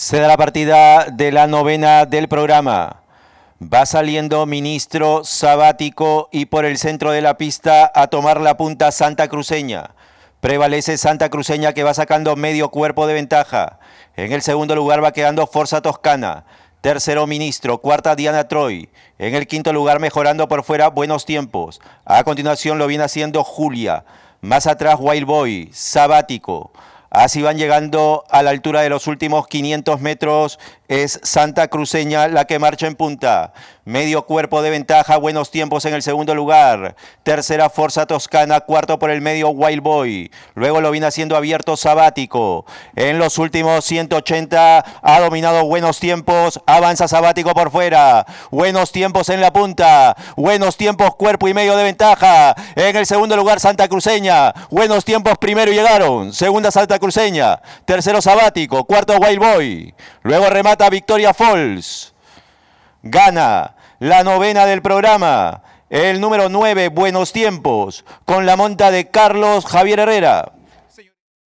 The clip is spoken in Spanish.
Se da la partida de la novena del programa. Va saliendo ministro sabático y por el centro de la pista a tomar la punta Santa Cruceña. Prevalece Santa Cruceña que va sacando medio cuerpo de ventaja. En el segundo lugar va quedando Forza Toscana. Tercero ministro, cuarta Diana Troy. En el quinto lugar mejorando por fuera buenos tiempos. A continuación lo viene haciendo Julia. Más atrás Wild Boy, sabático. Así van llegando a la altura de los últimos 500 metros. Es Santa Cruceña la que marcha en punta. Medio cuerpo de ventaja, buenos tiempos en el segundo lugar. Tercera fuerza Toscana, cuarto por el medio Wild Boy. Luego lo viene haciendo abierto Sabático. En los últimos 180 ha dominado buenos tiempos. Avanza Sabático por fuera. Buenos tiempos en la punta. Buenos tiempos cuerpo y medio de ventaja. En el segundo lugar Santa Cruceña. Buenos tiempos primero llegaron. Segunda Santa Cruceña. Tercero Sabático, cuarto Wild Boy. Luego remata Victoria Falls. Gana la novena del programa. El número nueve Buenos Tiempos, con la monta de Carlos Javier Herrera.